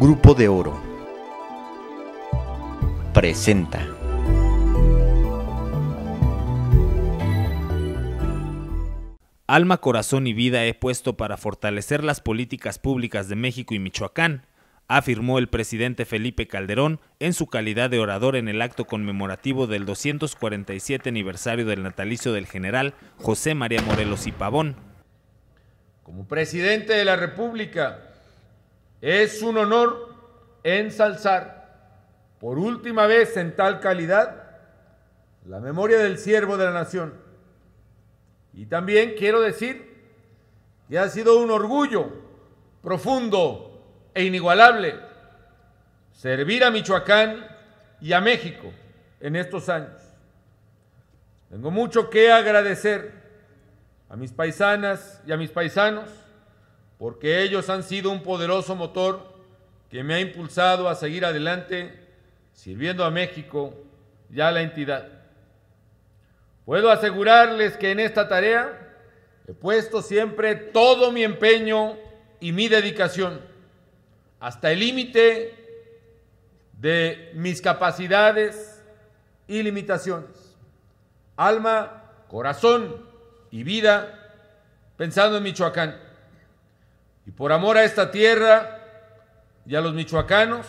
Grupo de Oro presenta. Alma, corazón y vida he puesto para fortalecer las políticas públicas de México y Michoacán, afirmó el presidente Felipe Calderón en su calidad de orador en el acto conmemorativo del 247 aniversario del natalicio del general José María Morelos y Pavón. Como presidente de la República, es un honor ensalzar por última vez en tal calidad la memoria del siervo de la nación. Y también quiero decir que ha sido un orgullo profundo e inigualable servir a Michoacán y a México en estos años. Tengo mucho que agradecer a mis paisanas y a mis paisanos porque ellos han sido un poderoso motor que me ha impulsado a seguir adelante sirviendo a México y a la entidad. Puedo asegurarles que en esta tarea he puesto siempre todo mi empeño y mi dedicación, hasta el límite de mis capacidades y limitaciones. Alma, corazón y vida pensando en Michoacán y por amor a esta tierra y a los michoacanos,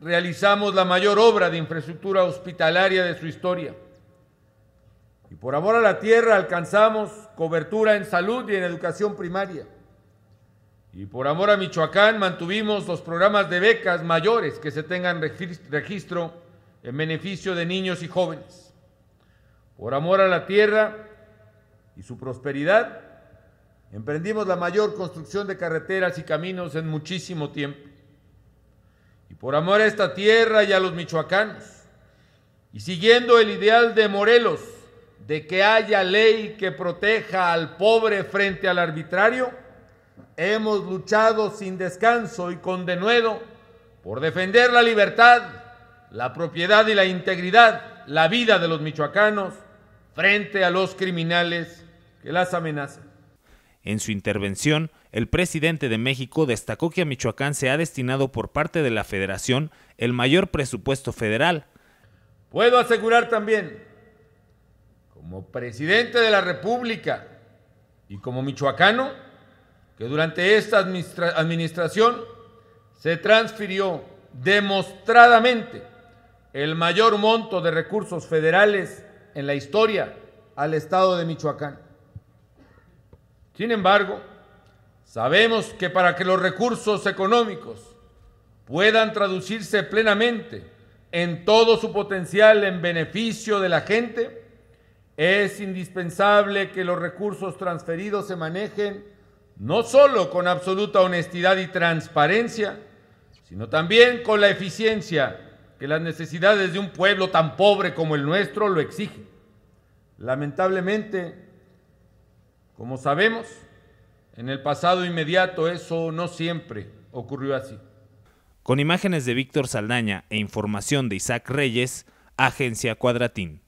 realizamos la mayor obra de infraestructura hospitalaria de su historia. Y por amor a la tierra alcanzamos cobertura en salud y en educación primaria. Y por amor a Michoacán mantuvimos los programas de becas mayores que se tengan registro en beneficio de niños y jóvenes. Por amor a la tierra y su prosperidad, Emprendimos la mayor construcción de carreteras y caminos en muchísimo tiempo. Y por amor a esta tierra y a los michoacanos, y siguiendo el ideal de Morelos de que haya ley que proteja al pobre frente al arbitrario, hemos luchado sin descanso y con denuedo por defender la libertad, la propiedad y la integridad, la vida de los michoacanos frente a los criminales que las amenazan. En su intervención, el presidente de México destacó que a Michoacán se ha destinado por parte de la federación el mayor presupuesto federal. Puedo asegurar también, como presidente de la República y como michoacano, que durante esta administración se transfirió demostradamente el mayor monto de recursos federales en la historia al Estado de Michoacán. Sin embargo, sabemos que para que los recursos económicos puedan traducirse plenamente en todo su potencial en beneficio de la gente, es indispensable que los recursos transferidos se manejen no solo con absoluta honestidad y transparencia, sino también con la eficiencia que las necesidades de un pueblo tan pobre como el nuestro lo exigen. Lamentablemente, como sabemos, en el pasado inmediato eso no siempre ocurrió así. Con imágenes de Víctor Saldaña e información de Isaac Reyes, Agencia Cuadratín.